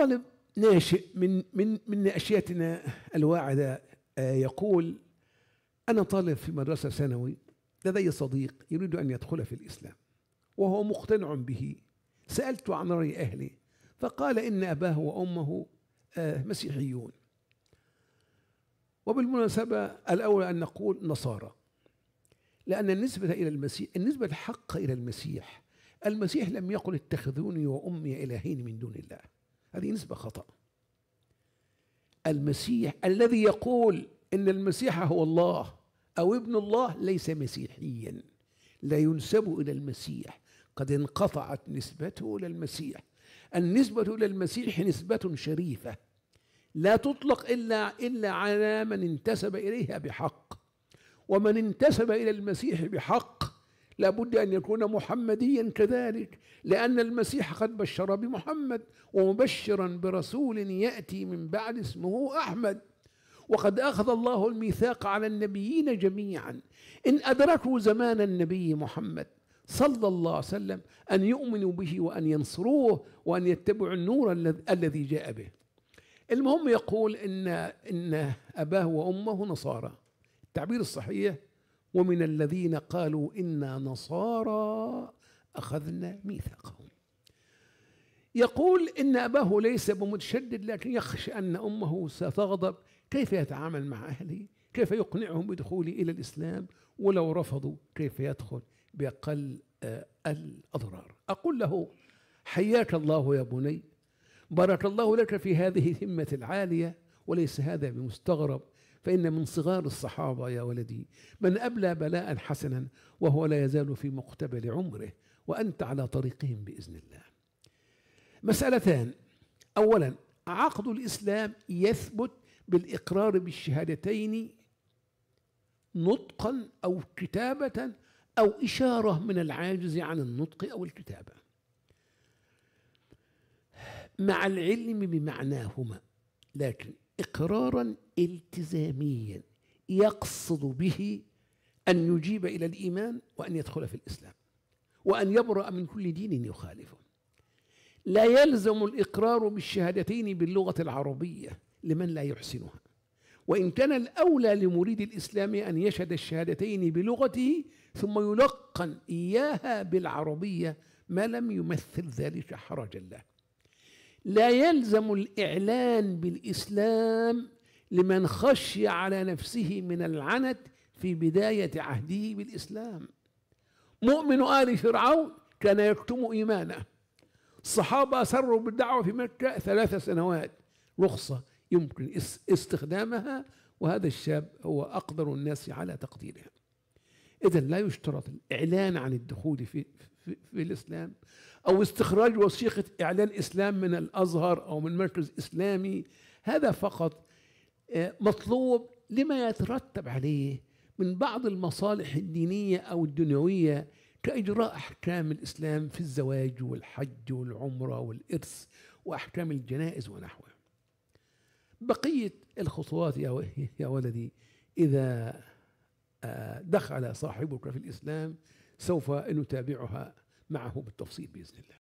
طالب ناشئ من من من ناشئتنا الواعده آه، يقول انا طالب في مدرسه ثانوي لدي صديق يريد ان يدخل في الاسلام وهو مقتنع به سالت عن راي اهلي فقال ان اباه وامه آه، مسيحيون وبالمناسبه الاولى ان نقول نصارى لأن النسبة إلى المسيح النسبة الحق إلى المسيح المسيح لم يقل اتخذوني وأمي إلهين من دون الله هذه نسبة خطأ المسيح الذي يقول ان المسيح هو الله او ابن الله ليس مسيحيا لا ينسب الى المسيح قد انقطعت نسبته الى المسيح النسبه الى المسيح نسبه شريفه لا تطلق الا الا على من انتسب اليها بحق ومن انتسب الى المسيح بحق لابد أن يكون محمديا كذلك لأن المسيح قد بشر بمحمد ومبشرا برسول يأتي من بعد اسمه أحمد وقد أخذ الله الميثاق على النبيين جميعا إن أدركوا زمان النبي محمد صلى الله عليه وسلم أن يؤمنوا به وأن ينصروه وأن يتبعوا النور الذي جاء به المهم يقول إن, إن أباه وأمه نصارى التعبير الصحيح ومن الذين قالوا إنا نصارى أخذنا ميثاقهم يقول إن أباه ليس بمتشدد لكن يخشى أن أمه ستغضب كيف يتعامل مع أهله كيف يقنعهم بدخولي إلى الإسلام ولو رفضوا كيف يدخل بأقل الأضرار أقول له حياك الله يا بني بارك الله لك في هذه الهمة العالية وليس هذا بمستغرب فإن من صغار الصحابة يا ولدي من أبلى بلاء حسنا وهو لا يزال في مقتبل عمره وأنت على طريقهم بإذن الله مسألتان أولا عقد الإسلام يثبت بالإقرار بالشهادتين نطقا أو كتابة أو إشارة من العاجز عن النطق أو الكتابة مع العلم بمعناهما لكن اقرارا التزاميا يقصد به ان يجيب الى الايمان وان يدخل في الاسلام وان يبرا من كل دين يخالفه لا يلزم الاقرار بالشهادتين باللغه العربيه لمن لا يحسنها وان كان الاولى لمريد الاسلام ان يشهد الشهادتين بلغته ثم يلقن اياها بالعربيه ما لم يمثل ذلك حرجا له لا يلزم الإعلان بالإسلام لمن خشي على نفسه من العنت في بداية عهده بالإسلام مؤمن آل فرعون كان يكتم إيمانه الصحابة سروا بالدعوة في مكة ثلاث سنوات رخصة يمكن استخدامها وهذا الشاب هو أقدر الناس على تقديرها إذا لا يشترط الإعلان عن الدخول في, في, في الإسلام أو استخراج وثيقة إعلان اسلام من الأزهر أو من مركز إسلامي هذا فقط آه، مطلوب لما يترتب عليه من بعض المصالح الدينية أو الدنيوية كإجراء أحكام الإسلام في الزواج والحج والعمرة والإرث وأحكام الجنائز ونحوها بقية الخطوات يا ولدي إذا دخل صاحبك في الإسلام سوف نتابعها معه بالتفصيل بإذن الله